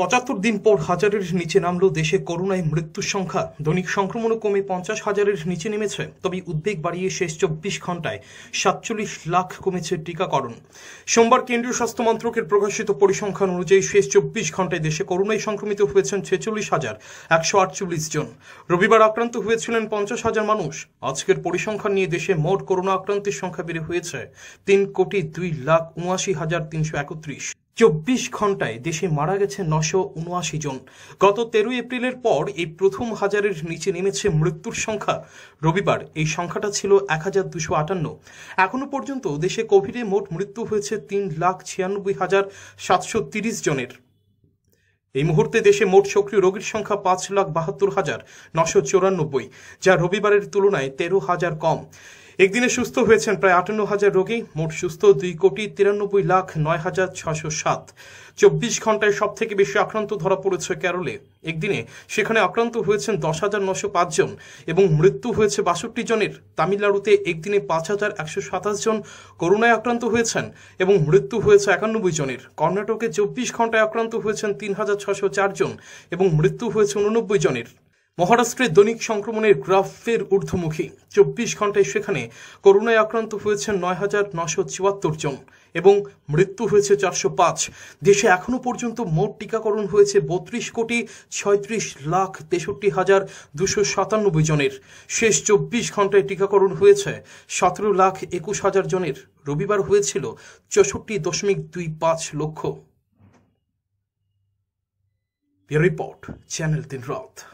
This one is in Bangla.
পঁচাত্তর দিন পর হাজারের নিচে নামলো দেশে করোনায় মৃত্যুর সংখ্যা দৈনিক সংক্রমণও কমে পঞ্চাশ হাজারের নিচে নেমেছে তবে উদ্বেগ বাড়িয়ে শেষ চব্বিশ ঘন্টায় সাতচল্লিশ লাখ কমেছে টিকাকরণ সোমবার কেন্দ্রীয় স্বাস্থ্য মন্ত্রকের প্রকাশিত পরিসংখ্যান অনুযায়ী শেষ চব্বিশ ঘন্টায় দেশে করোনায় সংক্রমিত হয়েছেন ছেচল্লিশ হাজার একশো আটচল্লিশ জন রবিবার আক্রান্ত হয়েছিলেন পঞ্চাশ হাজার মানুষ আজকের পরিসংখ্যান নিয়ে দেশে মোট করোনা আক্রান্তের সংখ্যা বেড়ে হয়েছে তিন কোটি দুই লাখ উনআশি হাজার তিনশো একত্রিশ চব্বিশ ঘন্টায় দেশে মারা গেছে নশো উনআশি জন গত তেরোই এপ্রিলের পর এই প্রথম হাজারের নিচে নেমেছে মৃত্যুর সংখ্যা রবিবার এই সংখ্যাটা ছিল এক হাজার দুশো আটান্ন এখনো পর্যন্ত দেশে কোভিডে মোট মৃত্যু হয়েছে তিন লাখ ছিয়ানব্বই হাজার সাতশো তিরিশ জনের এই মুহূর্তে দেশে মোট সক্রিয় রোগীর সংখ্যা পাঁচ লাখ বাহাত্তর হাজার নশো চৌরানব্বই যা রবিবারের তুলনায় তেরো হাজার কম একদিনে সুস্থ হয়েছেন প্রায় আটান্ন হাজার রোগী মোট সুস্থ দুই কোটি তিরানব্বই লাখ নয় হাজার ছশো সাত চব্বিশ ঘন্টায় সব থেকে বেশি আক্রান্ত ধরা পড়েছে ক্যারলে একদিনে সেখানে আক্রান্ত হয়েছেন দশ হাজার নশো পাঁচজন এবং মৃত্যু হয়েছে বাষট্টি জনের তামিলনাড়ুতে একদিনে পাঁচ হাজার একশো সাতাশ জন করোনায় আক্রান্ত হয়েছেন এবং মৃত্যু হয়েছে একানব্বই জনের কর্ণাটকে চব্বিশ ঘন্টায় আক্রান্ত হয়েছেন তিন হাজার ছশো চারজন এবং মৃত্যু হয়েছে উননব্বই জনের মহারাষ্ট্রে দৈনিক সংক্রমণের গ্রাফের ঊর্ধ্বমুখী চব্বিশ ঘন্টায় সেখানে করোনায় আক্রান্ত হয়েছে নয় হাজার নশো চুয়াত্তর জন এবং মৃত্যু হয়েছে চারশো পাঁচ দেশে এখনও পর্যন্ত মোট টিকাকরণ হয়েছে বত্রিশ কোটি ছয়ত্রিশ লাখ তেষট্টি হাজার দুশো সাতানব্বই জনের শেষ চব্বিশ ঘন্টায় টিকাকরণ হয়েছে সতেরো লাখ একুশ হাজার জনের রবিবার হয়েছিল চৌষট্টি দশমিক দুই পাঁচ লক্ষ রিপোর্ট চ্যানেল তিন রাত